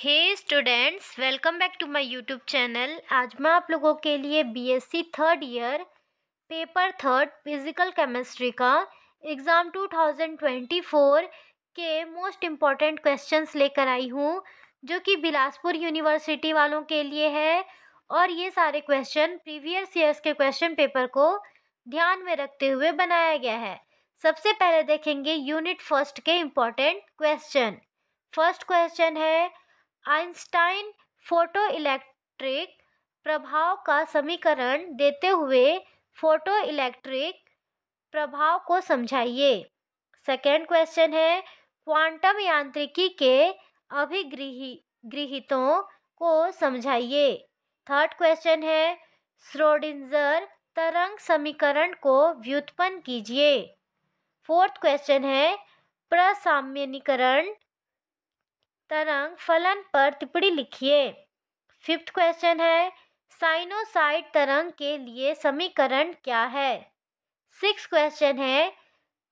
hey students welcome back to my YouTube channel आज मैं आप लोगों के लिए BSc third year paper third physical chemistry का एग्ज़ाम 2024 के मोस्ट इम्पॉर्टेंट क्वेश्चंस लेकर आई हूँ जो कि बिलासपुर यूनिवर्सिटी वालों के लिए है और ये सारे क्वेश्चन प्रीवियस ईयर्स के क्वेश्चन पेपर को ध्यान में रखते हुए बनाया गया है सबसे पहले देखेंगे यूनिट फर्स्ट के इम्पॉर्टेंट क्वेश्चन फर्स्ट क्वेश्चन है आइंस्टाइन फोटोइलेक्ट्रिक प्रभाव का समीकरण देते हुए फोटोइलेक्ट्रिक प्रभाव को समझाइए सेकेंड क्वेश्चन है क्वांटम यांत्रिकी के अभिगृही गृहितों को समझाइए थर्ड क्वेश्चन है स्रोडिंजर तरंग समीकरण को व्युत्पन्न कीजिए फोर्थ क्वेश्चन है प्रसाम्यनीकरण तरंग फलन पर टिप्पणी लिखिए फिफ्थ क्वेश्चन है साइनोसाइड तरंग के लिए समीकरण क्या है सिक्स क्वेश्चन है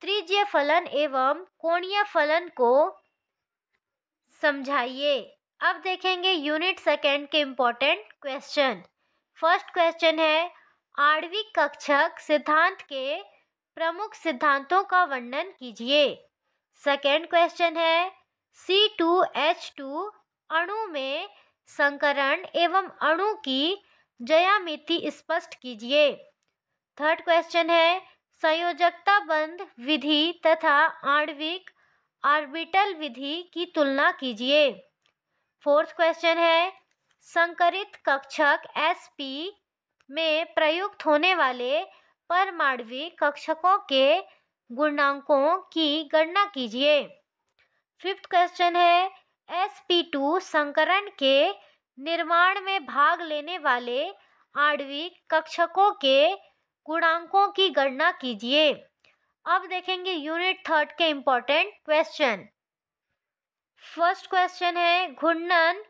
त्रिज्य फलन एवं कोणीय फलन को समझाइए अब देखेंगे यूनिट सेकेंड के इम्पोर्टेंट क्वेश्चन फर्स्ट क्वेश्चन है आणविक कक्षक सिद्धांत के प्रमुख सिद्धांतों का वर्णन कीजिए सेकेंड क्वेश्चन है सी टू एच टू अणु में संकरण एवं अणु की जयामिति स्पष्ट कीजिए थर्ड क्वेश्चन है संयोजकता बंद विधि तथा आणविक ऑर्बिटल विधि की तुलना कीजिए फोर्थ क्वेश्चन है संकरित कक्षक एस पी में प्रयुक्त होने वाले परमाणविक कक्षकों के गुणांकों की गणना कीजिए फिफ्थ क्वेश्चन है एस पी टू संकरण के निर्माण में भाग लेने वाले आणविक कक्षकों के गुणांकों की गणना कीजिए अब देखेंगे यूनिट थर्ड के इम्पोर्टेंट क्वेश्चन फर्स्ट क्वेश्चन है घूर्णन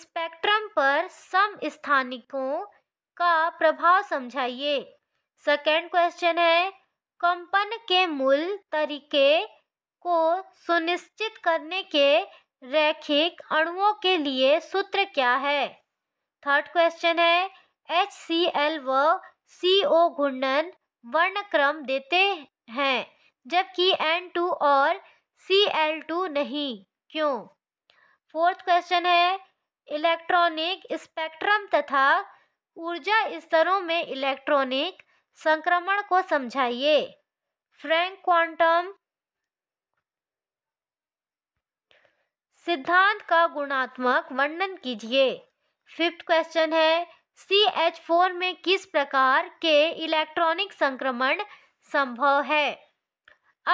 स्पेक्ट्रम पर सम स्थानिकों का प्रभाव समझाइए सेकेंड क्वेश्चन है कंपन के मूल तरीके को सुनिश्चित करने के रैखिक अणुओं के लिए सूत्र क्या है थर्ड क्वेश्चन है एच सी एल व सी ओ वर्ण वर्णक्रम देते हैं जबकि एन टू और सी एल टू नहीं क्यों फोर्थ क्वेश्चन है इलेक्ट्रॉनिक स्पेक्ट्रम तथा ऊर्जा स्तरों में इलेक्ट्रॉनिक संक्रमण को समझाइए फ्रैंक क्वांटम सिद्धांत का गुणात्मक वर्णन कीजिए फिफ्थ क्वेश्चन है सी एच फोर में किस प्रकार के इलेक्ट्रॉनिक संक्रमण संभव है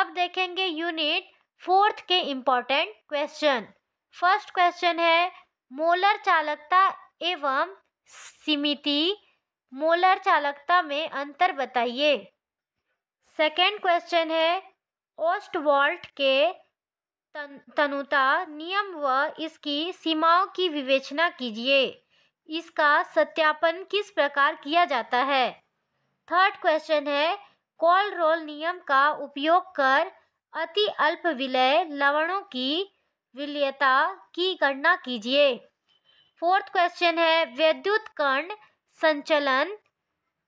अब देखेंगे यूनिट फोर्थ के इम्पॉर्टेंट क्वेश्चन फर्स्ट क्वेश्चन है मोलर चालकता एवं सीमिति मोलर चालकता में अंतर बताइए सेकेंड क्वेश्चन है ओस्टवॉल्ट के तन, तनुता नियम व इसकी सीमाओं की विवेचना कीजिए इसका सत्यापन किस प्रकार किया जाता है थर्ड क्वेश्चन है कॉल रोल नियम का उपयोग कर अति अल्प विलय लवणों की विलयता की गणना कीजिए फोर्थ क्वेश्चन है विद्युत कर्ण संचलन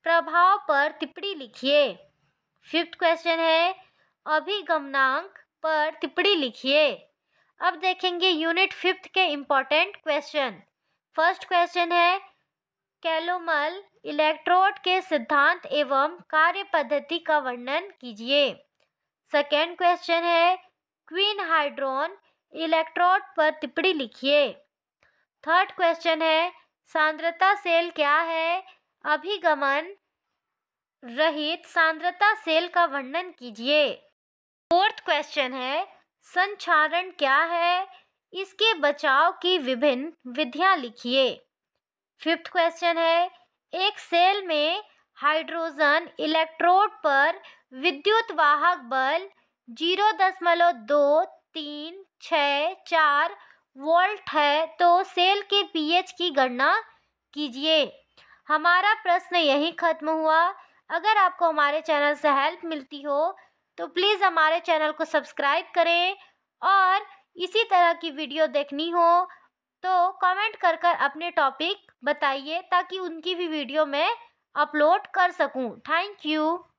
प्रभाव पर टिप्पणी लिखिए फिफ्थ क्वेश्चन है अभिगमनांक पर टिप्पणी लिखिए अब देखेंगे यूनिट फिफ्थ के इम्पॉर्टेंट क्वेश्चन फर्स्ट क्वेश्चन है कैलोमल इलेक्ट्रोड के सिद्धांत एवं कार्य पद्धति का वर्णन कीजिए सेकेंड क्वेश्चन है क्वीन हाइड्रोन इलेक्ट्रोड पर टिप्पणी लिखिए थर्ड क्वेश्चन है सांद्रता सेल क्या है अभिगमन रहित सांद्रता सेल का वर्णन कीजिए फोर्थ क्वेश्चन है संचारण क्या है इसके बचाव की विभिन्न विधियां लिखिए फिफ्थ क्वेश्चन है एक सेल में हाइड्रोजन इलेक्ट्रोड पर विद्युत वाहक बल जीरो दशमलव दो तीन छ चार वोल्ट है तो सेल के पीएच की गणना कीजिए हमारा प्रश्न यहीं ख़त्म हुआ अगर आपको हमारे चैनल से हेल्प मिलती हो तो प्लीज़ हमारे चैनल को सब्सक्राइब करें और इसी तरह की वीडियो देखनी हो तो कमेंट कर कर अपने टॉपिक बताइए ताकि उनकी भी वीडियो मैं अपलोड कर सकूं थैंक यू